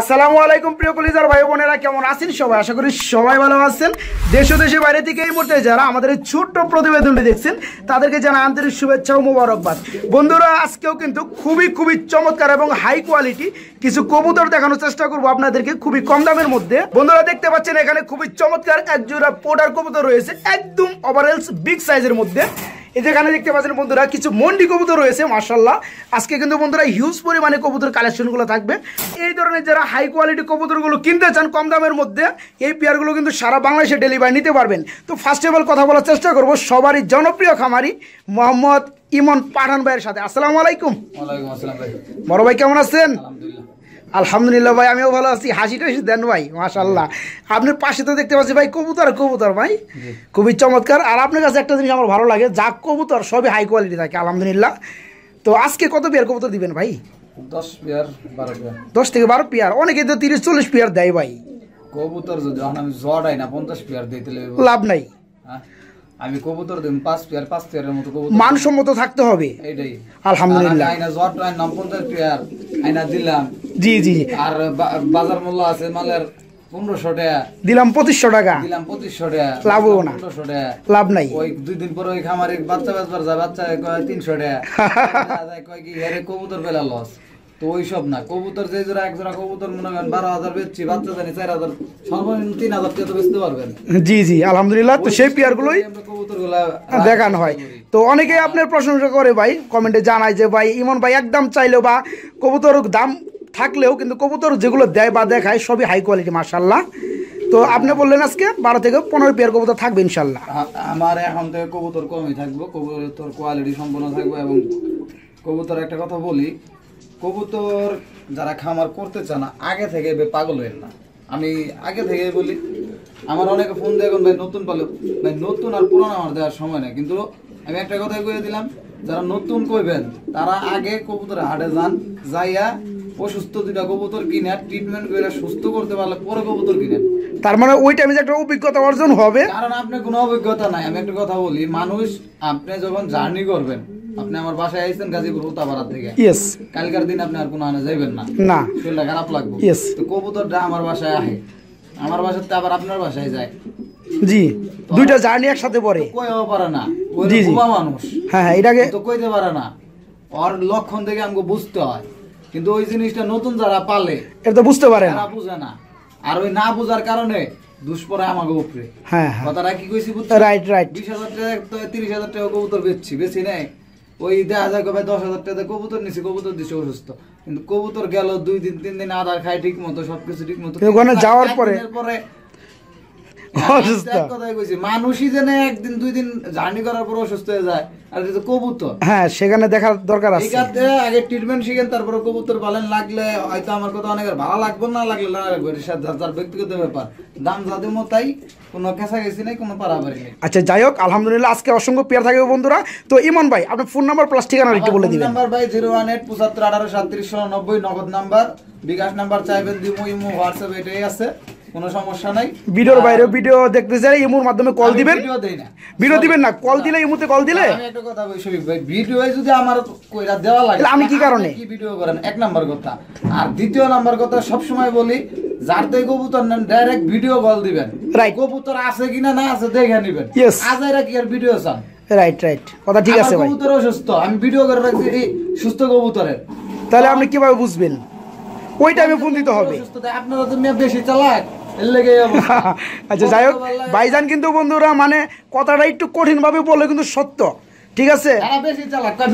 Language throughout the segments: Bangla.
আসসালামু আলাইকুম প্রিয় কলিজার ভাই বোনেরা কেমন আছেন সবাই আশা করি সবাই ভালো আছেন দেশ দেশে বাইরে থেকে এই মুহূর্তে যারা আমাদের এই ছোট্ট প্রতিবেদনটি দেখছেন তাদেরকে জানা আন্তরিক শুভেচ্ছা ও মোবারকবাদ বন্ধুরা আজকেও কিন্তু খুবই খুবই চমৎকার এবং হাই কোয়ালিটি কিছু কবুতর দেখানোর চেষ্টা করবো আপনাদেরকে খুবই কম দামের মধ্যে বন্ধুরা দেখতে পাচ্ছেন এখানে খুবই চমৎকার একজোড়া পোডার কবুতর রয়েছে একদম ওভারঅলস বিগ সাইজের মধ্যে এই যেখানে দেখতে পাচ্ছেন বন্ধুরা কিছু মন্ডি কবুতর রয়েছে মার্শাল্লাহ আজকে কিন্তু বন্ধুরা হিউজ পরিমাণে কবুতর কালেকশনগুলো থাকবে এই ধরনের যারা হাই কোয়ালিটি কবুতরগুলো কিনতে চান কম দামের মধ্যে এই পেয়ারগুলো কিন্তু সারা বাংলাদেশে ডেলিভারি নিতে পারবেন তো ফার্স্ট অফ অল কথা বলার চেষ্টা করবো সবারই জনপ্রিয় খামারি মোহাম্মদ ইমন পাঠান ভাইয়ের সাথে আসসালামু আলাইকুম বড় ভাই কেমন আছেন আলহামদুলিল্লাহ ভাই আমিও ভালো আছি হাসি টাসি দেন ভাই মাশাল্লাহ আপনার পাশে তো দেখতে পাচ্ছি ভাই কবুতর কবুতর ভাই খুবই চমৎকার আর আপনার কাছে একটা জিনিস আমার ভালো লাগে যা কবুতর সবই হাই কোয়ালিটি থাকে আলহামদুলিল্লাহ তো আজকে কত পেয়ার কবুতর দিবেন ভাই দশ থেকে বারো পেয়ার অনেকে তো তিরিশ চল্লিশ পেয়ার দেয় ভাই কবুতর যদি আমি হয় না পঞ্চাশ পেয়ার দিয়ে লাভ নাই হ্যাঁ? আমি কবুতর দিন পাঁচ পেয়ার পাঁচ পেয়ারের মতো কবুতর মানসম্মত থাকতে হবে এটাই আলহামদুলিল্লাহ আয়না জট না পঞ্চাশ পেয়ার আইনা দিলাম জি জি আর বাজার মূল্য আছে মালের পনেরোশো টাকা দিলাম পঁচিশশো টাকা দিলাম পঁচিশশো টাকা লাভ না পনেরোশো টাকা লাভ নাই ওই দুই দিন পরে ওই খামারে বাচ্চা বাচ্চা যায় বাচ্চা তিনশো টাকা কবুতর পেলা লস তো ওইসব না কবুতর যে জোড়া এক জোড়া কবুতর মনে করেন বারো হাজার বেচছি বাচ্চা জানি চার হাজার সর্বনিম্ন তিন হাজার টাকা বেচতে পারবেন জি জি আলহামদুলিল্লাহ তো সেই পেয়ার গুলোই দেখানো হয় তো অনেকেই আপনার প্রশংসা করে ভাই কমেন্টে জানায় যে ভাই ইমন ভাই একদম চাইলো বা কবুতর দাম থাকলেও কিন্তু কবুতর যেগুলো দেয় বা দেখায় সবই হাই কোয়ালিটি মার্শাল্লাহ তো আপনি বললেন আজকে বারো থেকে পনেরো পেয়ার কবুতর থাকবে ইনশাল্লাহ আমার এখন থেকে কবুতর কমই থাকবো কবুতর কোয়ালিটি সম্পন্ন থাকবো এবং কবুতর একটা কথা বলি কবুতর যারা খামার করতে চান আগে থেকে পাগল হয়ে না আমি আগে থেকে বলি আমার অনেকে ফোন দিয়ে এখন ভাই নতুন পালো ভাই নতুন আর পুরনো আমার দেওয়ার সময় নেই কিন্তু আমি একটা কথাই কয়ে দিলাম যারা নতুন কইবেন তারা আগে কবুতরের হাটে যান যাইয়া অসুস্থ কবুতর কিনে ট্রিটমেন্ট করে সুস্থ করতে পারলে পরে কবুতর কিনে তার মানে ওই টাইমে একটা অভিজ্ঞতা অর্জন হবে কারণ আপনি কোনো অভিজ্ঞতা নাই আমি একটা কথা বলি মানুষ আপনি যখন জার্নি করবেন আপনি আমার বাসায় আইছেন গাজীপুর থেকে ইয়েস কালকার দিন আপনি আর কোনো আনে যাইবেন না না শরীরটা খারাপ লাগবে ইয়েস তো কবুতরটা আমার বাসায় আহে আমার বাসাতে আবার আপনার বাসায় যায় জি দুইটা জার্নি একসাথে পড়ে কইও পারে না ওই মানুষ হ্যাঁ হ্যাঁ এটাকে তো কইতে পারে না ওর লক্ষণ থেকে আমাকে বুঝতে হয় কিন্তু ওই জিনিসটা নতুন যারা পালে এটা বুঝতে পারে না বুঝে না আর ওই না বোঝার কারণে হ্যাঁ, হ্যাঁ। কি কইছি টাকা কবুতর ওই দশ হাজার টাকা কবুতর কবুতর দিছে অসুস্থ কবুতর গেল দুই দিন তিন দিন আধার খায় ঠিক মতো সবকিছু ঠিক মতো যাওয়ার পরে হ্যাঁ, আচ্ছা যাই হোক আলহামদুলিল্লাহ আজকে অসংখ্য পেয়ার থাকবে বন্ধুরা তো ইমন ভাই আপনার ফোন নাম্বার প্লাস ঠিকানা একটু বলে দিবেন নাম্বার ভাই জিরো ওয়ান এইট পঁচাত্তর আঠারো সাতত্রিশশো নব্বই নগদ নাম্বার বিকাশ নাম্বার চাইবেন দিমু ইমু হোয়াটসঅ্যাপ এটাই আছে কোনো সমস্যা নাই ভিডিওর বাইরে ভিডিও দেখতে চাই ইমুর মাধ্যমে কল দিবেন ভিডিও দেই না ভিডিও দিবেন না কল দিলে ইমুতে কল দিলে আমি একটা কথা ভাই ভিডিও যদি আমার কইরা দেওয়া লাগে আমি কি কারণে কি ভিডিও করেন এক নাম্বার কথা আর দ্বিতীয় নাম্বার কথা সব সময় বলি কবুতর নেন ডাইরেক্ট ভিডিও কল দিবেন রাইট কবুতর আছে কিনা না আছে দেখে নেবেন কি আর ভিডিও চান রাইট রাইট কথা ঠিক আছে ভাই কবুতর আমি ভিডিও করে রাখছি এই সুস্থ কবুতরের তাহলে আপনি কিভাবে বুঝবেন ওইটা আমি ফোন দিতে হবে আপনারা তো বেশি চালাক আচ্ছা যাই হোক ভাইজান কিন্তু বন্ধুরা মানে কথাটা একটু কঠিনভাবে বলে কিন্তু সত্য ঠিক আছে বেশি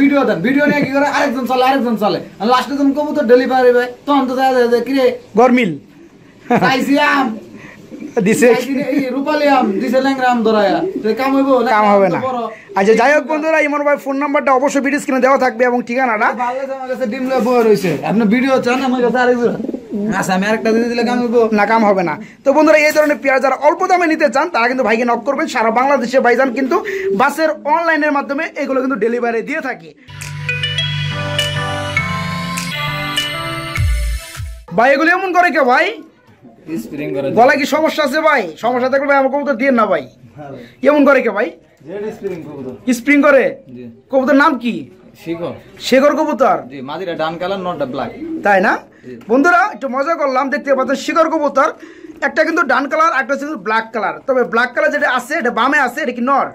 ভিডিও ভিডিও নিয়ে কি করে আরেকজন চলে চলে ডেলিভারি তখন আম হবে না আচ্ছা যাই হোক বন্ধুরা ফোন নাম্বারটা অবশ্যই দেওয়া থাকবে এবং ঠিকানাটা ডিম আপনি ভিডিও চান আমার কাছে আরেকজন আচ্ছা আমি আরেকটা দিয়ে না কাম হবে না তো বন্ধুরা এই ধরনের পেঁয়াজ যারা অল্প দামে নিতে চান তারা কিন্তু ভাইকে নক করবেন সারা বাংলাদেশে ভাইজান কিন্তু বাসের অনলাইনের মাধ্যমে এগুলো কিন্তু ডেলিভারি দিয়ে থাকে ভাই এগুলো এমন করে কে ভাই গলা কি সমস্যা আছে ভাই সমস্যা থাকলে ভাই আমার কবুতর দিয়ে না ভাই এমন করে কে ভাই স্প্রিং করে কবুতর নাম কি শেখর শেখর কবুতর মাঝিরা ডান কালার নটটা ব্ল্যাক তাই না বন্ধুরা একটু মজা করলাম দেখতে পাচ্ছেন শিকড় কবুতর একটা কিন্তু ডান কালার একটা হচ্ছে ব্ল্যাক কালার তবে ব্ল্যাক কালার যেটা আছে এটা বামে আছে এটা কি নর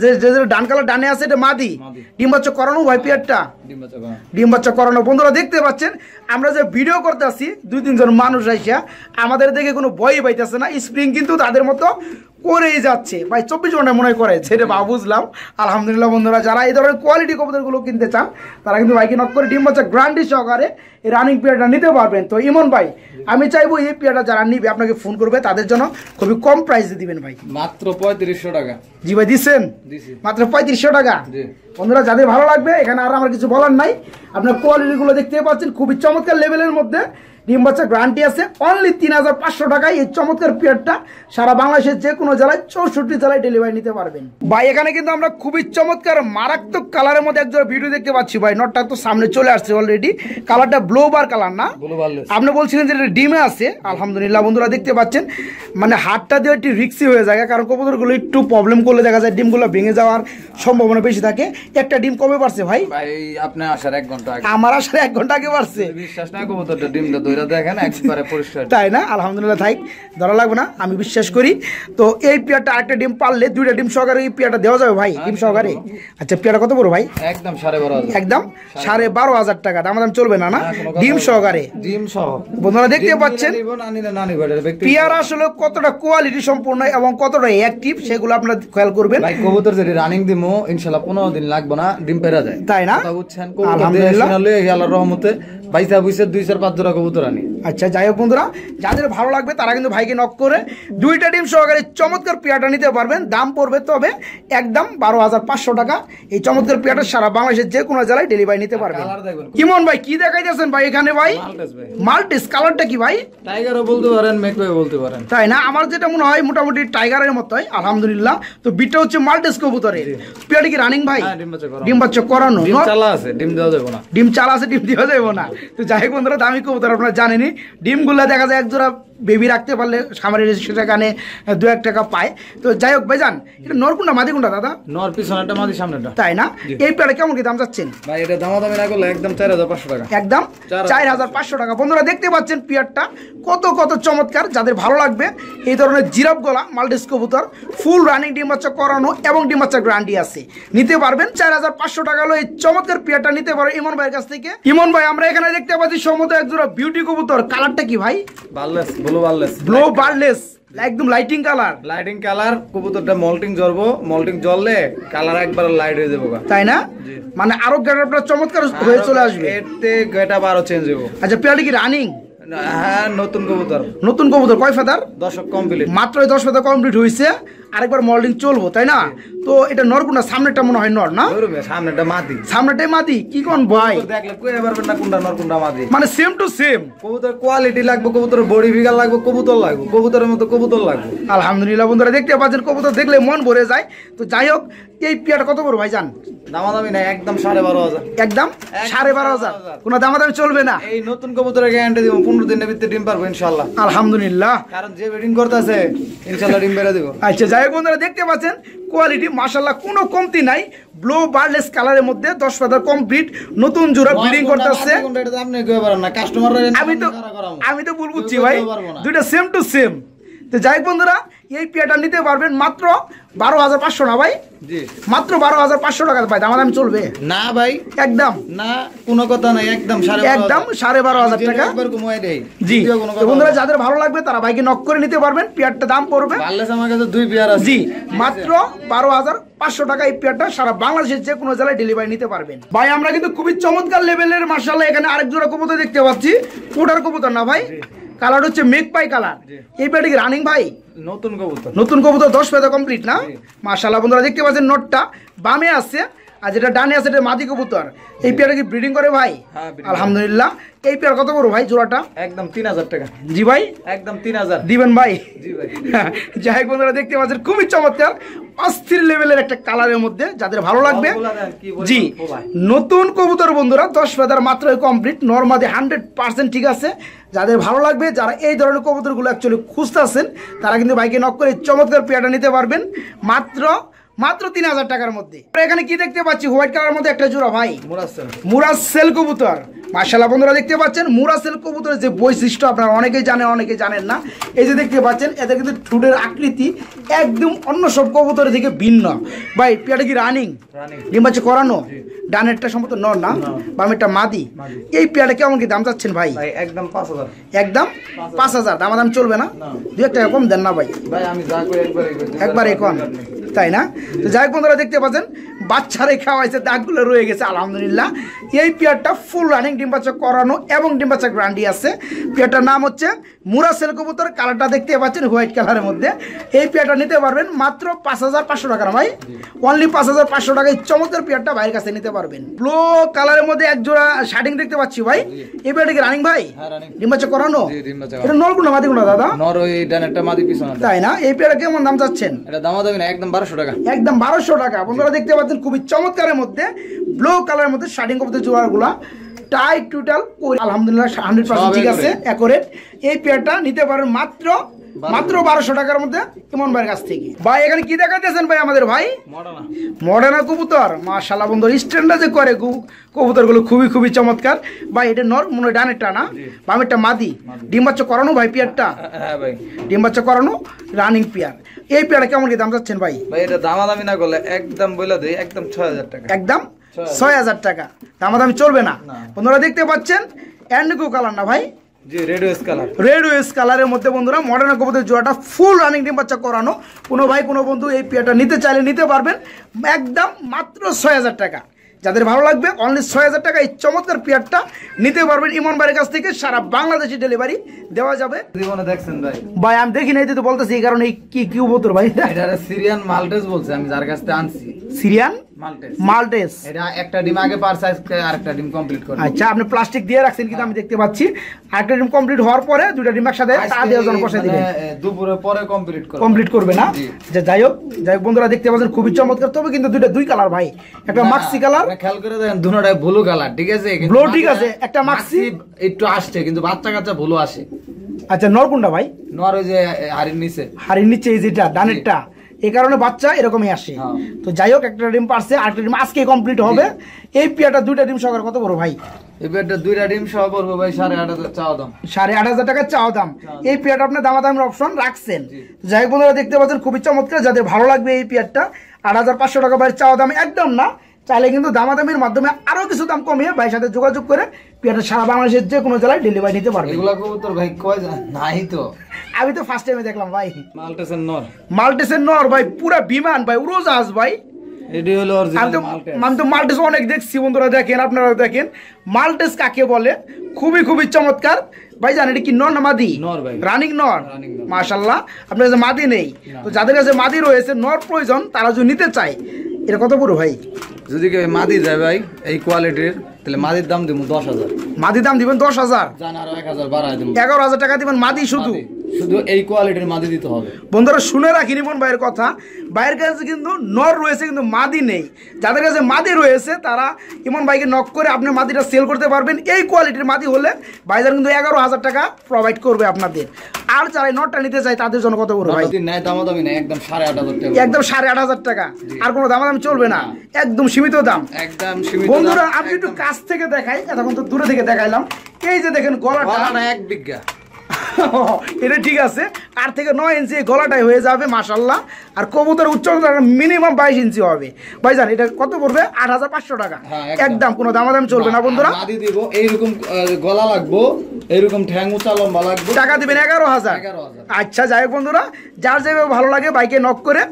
যে যেটা ডান কালার ডানে আছে এটা মাদি ডিম বাচ্চা করানো ভাই পিয়ারটা ডিম বাচ্চা করানো বন্ধুরা দেখতে পাচ্ছেন আমরা যে ভিডিও করতে আসি দুই তিনজন মানুষ আইসা আমাদের দেখে কোনো বই পাইতেছে না স্প্রিং কিন্তু তাদের মতো করেই যাচ্ছে ভাই চব্বিশ ঘন্টা মনে করে ছেড়ে বা বুঝলাম আলহামদুলিল্লাহ বন্ধুরা যারা এই ধরনের কোয়ালিটি কবুতরগুলো কিনতে চান তারা কিন্তু ভাইকে নক করে ডিম বাচ্চা গ্রান্ডি সহকারে এই রানিং পেয়ারটা নিতে পারবেন তো ইমন ভাই আমি চাইবো এই পেয়ারটা যারা নিবে আপনাকে ফোন করবে তাদের জন্য খুবই কম প্রাইসে দিবেন ভাই মাত্র পঁয়ত্রিশশো টাকা জি ভাই দিচ্ছেন মাত্র পঁয়ত্রিশশো টাকা বন্ধুরা যাদের ভালো লাগবে এখানে আর আমার কিছু বলার নাই আপনার কোয়ালিটিগুলো দেখতে পাচ্ছেন খুবই চমৎকার লেভেলের মধ্যে ডিম বছর গ্যারান্টি আছে অনলি তিন হাজার পাঁচশো টাকায় এই চমৎকার পিয়ারটা সারা বাংলাদেশের যে কোনো জেলায় চৌষট্টি জেলায় ডেলিভারি নিতে পারবেন ভাই এখানে কিন্তু আমরা খুবই চমৎকার মারাত্মক কালারের মধ্যে একজন ভিডিও দেখতে পাচ্ছি ভাই নটটা তো সামনে চলে আসছে অলরেডি কালারটা ব্লো বার কালার না আপনি বলছিলেন যে এটা ডিমে আছে আলহামদুলিল্লাহ বন্ধুরা দেখতে পাচ্ছেন মানে হাটটা দিয়ে একটি রিক্সি হয়ে যায় কারণ কবুতরগুলো একটু প্রবলেম করলে দেখা যায় ডিমগুলো ভেঙে যাওয়ার সম্ভাবনা বেশি থাকে একটা ডিম কবে পারছে ভাই আপনার আসার এক ঘন্টা আমার আসার এক ঘন্টা আগে পারছে বিশ্বাস না কবুতরটা ডিমটা ধরে দেখেন একবারে পরিষ্কার তাই না আলহামদুলিল্লাহ থাই ধরা লাগবে না আমি বিশ্বাস করি তো এই পেয়ারটা আরেকটা ডিম পারলে দুইটা ডিম সহকারে এই পেয়ারটা দেওয়া যাবে ভাই ডিম সহকারে আচ্ছা পেয়ারটা কত বড় ভাই একদম সাড়ে বারো একদম সাড়ে বারো হাজার টাকা দাম মানে দাম চলবে না না ডিম সহকারে ডিম সহ বন্ধুরা দেখতে পাচ্ছেন পেয়ার আসলে কতটা কোয়ালিটি সম্পূর্ণ এবং কতটা অ্যাক্টিভ সেগুলো আপনারা খেয়াল করবেন ভাই কবুতর যদি রানিং দিমো ইনশাআল্লাহ পনেরো দিন লাগবে না ডিম পেরা যায় তাই না বুঝছেন আলহামদুলিল্লাহ আল্লাহর রহমতে বাইসা বুইসা দুই চার পাঁচ জোড়া কবুতর on আচ্ছা যাই হোক বন্ধুরা যাদের ভালো লাগবে তারা কিন্তু ভাইকে নক করে দুইটা ডিম সহকারে চমৎকার পেয়াটা নিতে পারবেন দাম পড়বে তবে একদম বারো হাজার পাঁচশো টাকা এই চমৎকার পেয়াটা সারা বাংলাদেশের যে কোনো জেলায় ডেলিভারি নিতে পারবেন ইমন ভাই কি দেখাইতেছেন ভাই এখানে ভাই মাল্টিস কালারটা কি ভাই টাইগারও বলতে পারেন মেকওয়ে বলতে পারেন তাই না আমার যেটা মনে হয় মোটামুটি টাইগারের মতোই আলহামদুলিল্লাহ তো বিটটা হচ্ছে মাল্টিস কবুতরের পেয়াটা কি রানিং ভাই হ্যাঁ, ডিম বাচ্চা করানো ডিম চালা আছে ডিম দেওয়া যাবে না ডিম চালা আছে ডিম দেওয়া যাবে না তো যাই বন্ধুরা দামি কবুতর আপনারা জানেনি ডিমগুলো দেখা যায় একজোড়া বেবি রাখতে পারলে খামারের সেখানে দু এক টাকা পায় তো যাই হোক যান এটা নর কোনটা মাদি কোনটা দাদা নর পিছনেটা মাদি সামনেটা তাই না এই প্যাডে কেমন কি দাম চাচ্ছেন ভাই এটা দাম না করলে একদম চার হাজার পাঁচশো টাকা একদম চার হাজার পাঁচশো টাকা বন্ধুরা দেখতে পাচ্ছেন পিয়ারটা কত কত চমৎকার যাদের ভালো লাগবে এই ধরনের জিরাপ গলা মাল্টিস কবুতর ফুল রানিং ডিম হচ্ছে করানো এবং ডিম হচ্ছে গ্রান্ডি আছে নিতে পারবেন চার হাজার পাঁচশো টাকা হলো এই চমৎকার পিয়ারটা নিতে পারো ইমন ভাইয়ের কাছ থেকে ইমন ভাই আমরা এখানে দেখতে পাচ্ছি সমুদ্র একজোড়া বিউটি কবুতর কালারটা কি ভাই বারলেস ব্লু বারলেস ব্লু বারলেস একদম লাইটিং কালার লাইটিং কালার কবুতরটা মল্টিং জ্বলবো মল্টিং জ্বললে কালার একবার লাইট হয়ে যাবো তাই না মানে আরো গেটআপটা চমৎকার হয়ে চলে আসবে এতে গেটআপ আরো চেঞ্জ হবে আচ্ছা পেয়ালি কি রানিং হ্যাঁ নতুন কবুতর নতুন কবুতর কয় ফেদার দশক কমপ্লিট মাত্র দশ ফেদার কমপ্লিট হয়েছে আরেকবার মল্ডিং চলবো তাই না তো এটা নর কোনটা সামনেটা মনে হয় নর না সামনেটা মাটি সামনেটাই মাটি কি কোন ভাই দেখলে কই পারবেন না কোনটা নর কোনটা মাদি মানে সেম টু সেম কবুতর কোয়ালিটি লাগবে কবুতর বডি ভিগা লাগবে কবুতর লাগবে কবুতরের মতো কবুতর লাগবে আলহামদুলিল্লাহ বন্ধুরা দেখতে পাচ্ছেন কবুতর দেখলে মন ভরে যায় তো যাই হোক এই পিয়াটা কত বড় ভাই জান দামাদামি না একদম সাড়ে বারো হাজার একদম সাড়ে বারো হাজার কোনো দামাদামি চলবে না এই নতুন কবুতরের গ্যারান্টি দিব পনেরো দিনের ভিতরে ডিম পারবো ইনশাল্লাহ আলহামদুলিল্লাহ কারণ যে ব্যাটিং করতেছে ইনশাল্লাহ ডিম বেড়ে দেবো আচ্ছা যাই ভাই বন্ধুরা দেখতে পাচ্ছেন কোয়ালিটি মাসাল্লাহ কোনো কমতি নাই ব্লো বার্লেস কালারের মধ্যে দশ পাতা কমপ্লিট নতুন জোড়া ব্রিডিং করতেছে আমি তো আমি তো ভুল বুঝছি ভাই দুইটা সেম টু সেম তো যাই বন্ধুরা এই পেয়াটা নিতে পারবেন মাত্র বারো হাজার পাঁচশো না ভাই মাত্র বারো হাজার পাঁচশো টাকা ভাই দাম চলবে না ভাই একদম না কোনো কথা নাই একদম একদম সাড়ে বারো হাজার টাকা জি বন্ধুরা যাদের ভালো লাগবে তারা ভাইকে নক করে নিতে পারবেন পেয়ারটা দাম পড়বে আমার কাছে দুই পেয়ার জি মাত্র বারো হাজার পাঁচশো টাকা এই পেয়ারটা সারা বাংলাদেশের যে কোনো জেলায় ডেলিভারি নিতে পারবেন ভাই আমরা কিন্তু খুবই চমৎকার লেভেলের মার্শাল এখানে আরেক জোড়া কবুতর দেখতে পাচ্ছি কোটার কবুতর না ভাই কালার হচ্ছে মেঘ পাই কালার এই পেয়ারটি কি রানিং ভাই নতুন কবুতর নতুন কবুতর দশ পেদা কমপ্লিট না মাশাল্লাহ বন্ধুরা দেখতে পাচ্ছেন নোটটা বামে আছে আর যেটা ডানে আছে এটা মাদি কবুতর এই পেয়ারা কি ব্রিডিং করে ভাই হ্যাঁ, আলহামদুলিল্লাহ এই পেয়ার কত করো ভাই জোড়াটা একদম তিন হাজার টাকা জি ভাই একদম তিন হাজার দিবেন ভাই যাই হোক বন্ধুরা দেখতে পাচ্ছেন খুবই চমৎকার অস্থির লেভেলের একটা কালারের মধ্যে যাদের ভালো লাগবে জি নতুন কবুতর বন্ধুরা দশ ফেদার মাত্র কমপ্লিট নর্মাদি হান্ড্রেড পার্সেন্ট ঠিক আছে যাদের ভালো লাগবে যারা এই ধরনের কবুতরগুলো অ্যাকচুয়ালি খুঁজতে তারা কিন্তু ভাইকে নক করে চমৎকার পেয়ারটা নিতে পারবেন মাত্র মাত্র তিন হাজার টাকার মধ্যে এখানে কি দেখতে পাচ্ছি হোয়াইট কালার মধ্যে একটা জোড়া ভাই মুরাজ সেল কবুতর মার্শাল বন্ধুরা দেখতে পাচ্ছেন মুরা কবুতরের যে বৈশিষ্ট্য আপনারা অনেকেই জানেন অনেকেই জানেন না এই যে দেখতে পাচ্ছেন এদের কিন্তু ঠুটের আকৃতি একদম অন্য সব কবুতরের থেকে ভিন্ন ভাই পেয়াটা কি রানিং ডিম বাচ্চা করানো ডানেরটা সম্ভবত নর না বামেরটা মাদি এই পেয়াটা কেমন কি দাম চাচ্ছেন ভাই একদম পাঁচ হাজার একদম পাঁচ হাজার দামা দাম চলবে না দু একটা কম দেন না ভাই একবার এখন তাই না তো যাই বন্ধুরা দেখতে পাচ্ছেন বাচ্চারে খাওয়াইছে দাগগুলো রয়ে গেছে আলহামদুলিল্লাহ এই পেয়ারটা ফুল রানিং ডিম্বাচক করানো এবং ডিম্বাচক গ্রান্ডি আছে পেয়াটার নাম হচ্ছে মুরা সেল কবুতর কালারটা দেখতে পাচ্ছেন হোয়াইট কালারের মধ্যে এই পেয়াটা নিতে পারবেন মাত্র পাঁচ হাজার পাঁচশো টাকার ভাই অনলি পাঁচ হাজার পাঁচশো টাকা এই চমৎকার পেয়ারটা ভাইয়ের কাছে নিতে পারবেন ব্লু কালারের মধ্যে এক জোড়া শার্টিং দেখতে পাচ্ছি ভাই এই পেয়ারটা কি রানিং ভাই হ্যাঁ, ডিম্বাচক করানো এটা মাদি গুণা দাদা নর ওই ডান একটা মাদি পিছনে তাই না এই পেয়ারটা কেমন দাম যাচ্ছেন এটা দাম দামি না একদম বারোশো টাকা একদম বারোশো টাকা আপনারা দেখতে পাচ্ছেন খুবই চমৎকারের মধ্যে ব্লু কালারের মধ্যে শার্টিং কবুতর জোড়াগুলা টাই টোটাল আলহামদুলিল্লাহ হান্ড্রেড পার্সেন্ট ঠিক আছে অ্যাকোরেট এই পেয়ারটা নিতে পারেন মাত্র মাত্র বারোশো টাকার মধ্যে কেমন ভাইয়ের কাছ থেকে ভাই এখানে কি দেখাতেছেন ভাই আমাদের ভাই মডানা কবুতর মাশাল্লাহ বন্ধু স্ট্যান্ডার যে করে কবুতরগুলো খুবই খুবই চমৎকার ভাই এটা নর মনে ডানের টানা বামেরটা মাদি ডিম বাচ্চা করানো ভাই পেয়ারটা হ্যাঁ, ডিম বাচ্চা করানো রানিং পেয়ার এই পেয়ারা কেমন কি দাম চাচ্ছেন ভাই ভাই এটা দামাদামি না করলে একদম বলে দিই একদম ছয় হাজার টাকা একদম ছয় হাজার টাকা দামাদামি চলবে না বন্ধুরা দেখতে পাচ্ছেন অ্যান্ডকো কালার না ভাই রেড ওয়েস কালারের মধ্যে বন্ধুরা ফুল রানিং করানো কোনো ভাই কোনো বন্ধু এই নিতে চাইলে নিতে পারবেন একদম মাত্র ছয় হাজার টাকা যাদের ভালো লাগবে অনলি ছয় হাজার টাকা এই চমৎকার পেয়ারটা নিতে পারবেন ইমন ভাইয়ের কাছ থেকে সারা বাংলাদেশে ডেলিভারি দেওয়া যাবে দেখছেন ভাই ভাই আমি দেখি নাই তো বলতেছি এই কারণে কি কি উপত্র ভাই সিরিয়ান মাল্টেজ বলছে আমি যার কাছ থেকে আনছি সিরিয়ান খুবই চমৎকার তবে কিন্তু দুইটা দুই কালার ভাই একটা মাক্সি কালার খেয়াল করে দেখেন দুটোটা কালার ঠিক আছে ঠিক আছে একটা মাক্সি একটু আসছে কিন্তু বাচ্চা কাচ্চা ভুলু আসে আচ্ছা নরকুন্ডা ভাই নর ওই যে হারির নিচে হাড়ির নিচে এই যেটা দানেরটা এ কারণে বাচ্চা এরকমই আসে হ্যাঁ। তো যাই হোক একটা ডিম পারছে আরেকটা ডিম আজকে কমপ্লিট হবে এই পিয়াটা দুইটা ডিম সহকার কত বড় ভাই এই পেয়ারটা দুইটা ডিম ভাই সাড়ে আট হাজার দাম সাড়ে আট হাজার দাম এই আপনার রাখছেন যাই হোক বন্ধুরা দেখতে পাচ্ছেন খুবই চমৎকার যাদের ভালো লাগবে এই পিয়ারটা আট হাজার পাঁচশো টাকা ভাই চাওয়া দাম একদম না চাইলে কিন্তু দামাদামির মাধ্যমে আরো কিছু দাম কমিয়ে ভাই সাথে যোগাযোগ করে পেঁয়াজটা সারা বাংলাদেশের যে কোনো জেলায় ডেলিভারি নিতে পারবে এগুলা ভাই কয় নাই তো আমি তো ফার্স্ট টাইমে দেখলাম ভাই মাল্টেসের নর মাল্টেসের নর ভাই পুরো বিমান ভাই উড়োজাহাজ ভাই হলো আমি তো অনেক দেখছি বন্ধুরা দেখেন আপনারা দেখেন মাল্টেস কাকে বলে খুবই খুবই চমৎকার ভাই জানেন এটা কি নর না মাদি রানিং নর মাশাল্লাহ আপনার কাছে মাদি নেই তো যাদের কাছে মাদি রয়েছে নর প্রয়োজন তারা যদি নিতে চায় এটা কত পুরো ভাই যদি কেউ মাদি যায় ভাই এই কোয়ালিটির তাহলে মাদির দাম দিব দশ হাজার মাদির দাম দিবেন দশ হাজার এগারো হাজার টাকা দিবেন মাদি শুধু শুধু এই কোয়ালিটির মাদি দিতে হবে বন্ধুরা শুনে রাখি রিমন ভাইয়ের কথা ভাইয়ের কাছে কিন্তু নর রয়েছে কিন্তু মাদি নেই যাদের কাছে মাদি রয়েছে তারা ইমন ভাইকে নক করে আপনি মাদিটা সেল করতে পারবেন এই কোয়ালিটির মাদি হলে ভাইজার কিন্তু এগারো হাজার টাকা প্রোভাইড করবে আপনাদের আর যারা নটটা নিতে চাই তাদের জন্য কত বড় একদম সাড়ে আট হাজার টাকা আর কোনো দামাদামি চলবে না একদম সীমিত দাম একদম বন্ধুরা আপনি একটু কাছ থেকে দেখাই এতক্ষণ তো দূরে থেকে দেখাইলাম এই যে দেখেন গলাটা এক বিজ্ঞা এটা ঠিক আছে আর থেকে নয় ইঞ্চি গলাটাই হয়ে যাবে মাসাল্লাহ আর কবুতর উচ্চতা মিনিমাম বাইশ ইঞ্চি হবে ভাইজান এটা কত পড়বে আট হাজার পাঁচশো টাকা হ্যাঁ, একদম কোনো দামাদাম চলবে না বন্ধুরা দিব এইরকম গলা লাগবো এইরকম ঠ্যাং উঁচা লম্বা লাগবে টাকা দেবেন এগারো হাজার আচ্ছা যাই বন্ধুরা যার যেভাবে ভালো লাগে বাইকে নক করে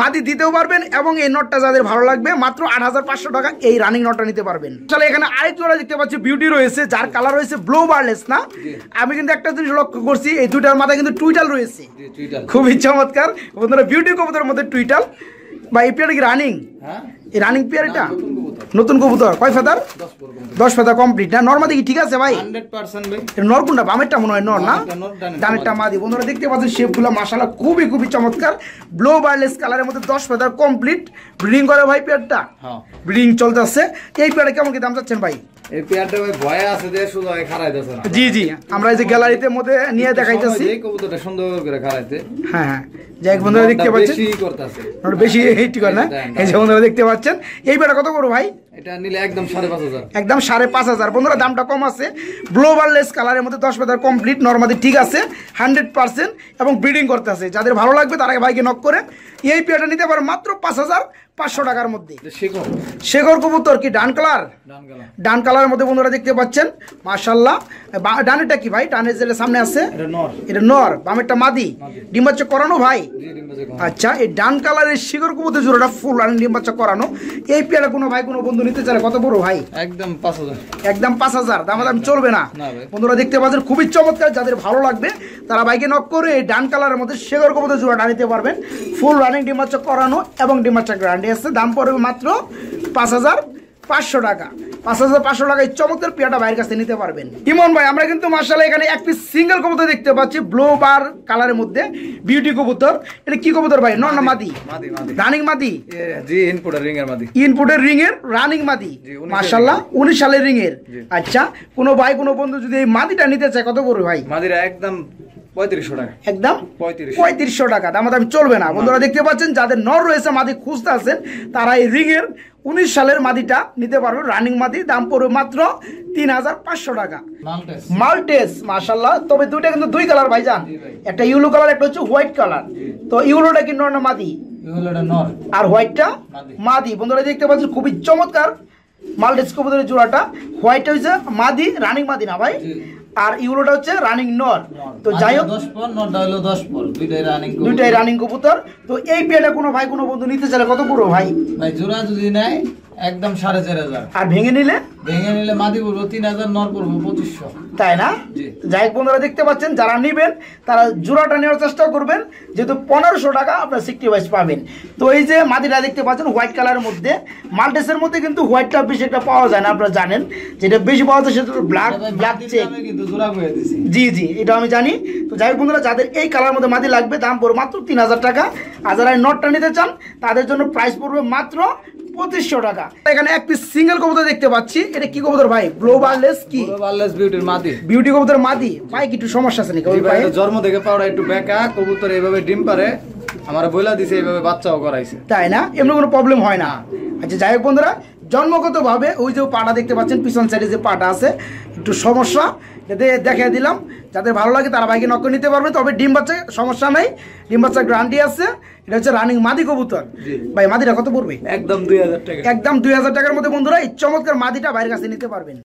মাদি দিতেও পারবেন এবং এই নটটা যাদের ভালো লাগবে মাত্র আট হাজার পাঁচশো টাকা এই রানিং নটটা নিতে পারবেন তাহলে এখানে আরেকটু দেখতে পাচ্ছি বিউটি রয়েছে যার কালার রয়েছে ব্লো বার্লেস না আমি কিন্তু একটা জিনিস লক্ষ্য করছি এই দুইটার মাথায় কিন্তু টুইটাল রয়েছে খুবই চমৎকার বন্ধুরা বিউটি কবুতরের মধ্যে টুইটাল বা এই পেয়ারটা কি রানিং হ্যাঁ। এই রানিং পেয়ার এটা নতুন কবুতর কয় ফেদার দশ ফেদার কমপ্লিট না নর্মাদি দেখি ঠিক আছে ভাই নরকুন বামেরটা মনে হয় নর না ডানেরটা মাদি বন্ধুরা দেখতে পাচ্ছেন শেপগুলো মাসালা খুবই খুবই চমৎকার ব্লো বার্লেস কালারের মধ্যে দশ ফেদার কমপ্লিট ব্রিডিং করে ভাই পেয়ারটা ব্রিডিং হ্যাঁ। চলতেছে এই পেয়ারটা কেমন কি দাম চাচ্ছেন ভাই জি জি আমরা যে গ্যালারিতে নিয়ে দেখাইতেছি সুন্দর করে খাড়াইতে হ্যাঁ হ্যাঁ দেখতে পাচ্ছেন বেশি হ্যাঁ, করে না এই বেড়া দেখতে পাচ্ছেন এই কত করবো ভাই একদম সাড়ে পাঁচ হাজার একদম বন্ধুরা দামটা কম আছে ব্লোবারলেস কালারের মধ্যে দশ পাতার কমপ্লিট নর্মালি ঠিক আছে হান্ড্রেড পার্সেন্ট এবং ব্রিডিং করতে আছে যাদের ভালো লাগবে তারা ভাইকে নক করে এই পেয়ারটা নিতে পারে মাত্র পাঁচ হাজার পাঁচশো টাকার মধ্যে শেখর কবুতর কি ডান কালার ডান কালারের মধ্যে বন্ধুরা দেখতে পাচ্ছেন মার্শাল্লাহ ডানেরটা কি ভাই ডানের জেলে সামনে আছে এটা নর বামেরটা মাদি ডিম্বাচ্চা করানো ভাই আচ্ছা এই ডান কালারের শিকড় কুমতে জোড়াটা ফুল আর ডিম্বাচ্চা করানো এই পেয়ারা কোনো ভাই কোনো বন্ধু নিতে চায় কত বড় ভাই একদম পাঁচ হাজার একদম পাঁচ হাজার দাম চলবে না বন্ধুরা দেখতে পাচ্ছেন খুবই চমৎকার যাদের ভালো লাগবে তারা বাইকে নক করে এই ডান কালারের মধ্যে শিকড় কুমতে জোড়াটা নিতে পারবেন ফুল রানিং ডিম্বাচ্চা করানো এবং ডিম্বাচ্চা গ্রান্ডে আছে দাম পড়বে মাত্র পাঁচ হাজার পাঁচশো টাকা পাঁচ হাজার পাঁচশো টাকায় চমৎকার পিয়াটা ভাইয়ের কাছে নিতে পারবেন ইমন ভাই আমরা কিন্তু মার্শাল এখানে একটি সিঙ্গেল কবুতর দেখতে পাচ্ছি ব্লু বার কালারের মধ্যে বিউটি কবুতর এটা কি কবুতর ভাই নন মাদি রানিং মাদি ইনপুটের রিং এর রানিং মাদি মার্শাল উনিশ সালের রিং এর আচ্ছা কোনো ভাই কোন বন্ধু যদি এই মাদিটা নিতে চায় কত করবে ভাই মাদিরা একদম পঁয়ত্রিশশো টাকা একদম পঁয়ত্রিশশো টাকা দাম চলবে না বন্ধুরা দেখতে পাচ্ছেন যাদের নর রয়েছে মাদি খুঁজতে আছেন তারা এই রিং এর উনিশ সালের মাদিটা নিতে পারবেন রানিং মাদি দাম পড়বে মাত্র তিন হাজার পাঁচশো টাকা মাল্টেস মাসাল্লাহ তবে দুইটা কিন্তু দুই কালার ভাই যান একটা ইউলো কালার একটা হচ্ছে হোয়াইট কালার তো ইউলোটা কিন্তু না মাদি আর হোয়াইটটা মাদি বন্ধুরা দেখতে পাচ্ছেন খুবই চমৎকার মাল্টেস কবুতরের জোড়াটা হোয়াইট হচ্ছে মাদি রানিং মাদি না ভাই আর ইউলোটা হচ্ছে রানিং নর তো যাই হোক দুইটাই রানিং কবুতর তো এই পেয়ারটা কোনো ভাই কোনো বন্ধু নিতে চাইলে কত পুরো ভাই ভাই জোড়া যদি নেয় একদম সাড়ে চার হাজার আর ভেঙে নিলে ভেঙে নিলে মাদি পড়বো তিন হাজার নর করবো পঁচিশশো তাই না যাই বন্ধুরা দেখতে পাচ্ছেন যারা নিবেন তারা জোড়াটা নেওয়ার চেষ্টা করবেন যেহেতু পনেরোশো টাকা আপনার সিক্সটি ওয়াইজ পাবেন তো এই যে মাদিটা দেখতে পাচ্ছেন হোয়াইট কালারের মধ্যে মাল্টেসের মধ্যে কিন্তু হোয়াইটটা বেশি একটা পাওয়া যায় না আপনারা জানেন যেটা বেশি পাওয়া যায় সেটা ব্ল্যাক ব্ল্যাক চেক জি জি এটা আমি জানি তো যাই বন্ধুরা যাদের এই কালার মধ্যে মাদি লাগবে দাম পড়বে মাত্র তিন হাজার টাকা আর যারা নটটা নিতে চান তাদের জন্য প্রাইস পড়বে মাত্র পঁচিশশো টাকা এখানে এক পিস সিঙ্গেল কবুতর দেখতে পাচ্ছি এটা কি কবুতর ভাই গ্লোবারলেস কি গ্লোবারলেস বিউটির মাদি বিউটি কবুতর মাদি ভাই কি একটু সমস্যা আছে নাকি ভাই জন্ম থেকে পাওয়া একটু বেকা কবুতর এইভাবে ডিম পারে আমার বইলা দিছে এইভাবে বাচ্চাও করাইছে তাই না এমনি কোনো প্রবলেম হয় না আচ্ছা যাই হোক বন্ধুরা জন্মগতভাবে ওই যে পাটা দেখতে পাচ্ছেন পিছন সাইডে যে পাটা আছে একটু সমস্যা এতে দেখিয়ে দিলাম যাদের ভালো লাগে তারা ভাইকে নক নিতে পারবে তবে ডিম বাচ্চা সমস্যা নেই ডিম বাচ্চা গ্রান্টি আছে এটা হচ্ছে রানিং মাদি কবুতর ভাই মাদিটা কত পড়বে একদম দুই টাকা একদম দুই হাজার টাকার মধ্যে বন্ধুরা এই চমৎকার মাদিটা বাইরের কাছে নিতে পারবেন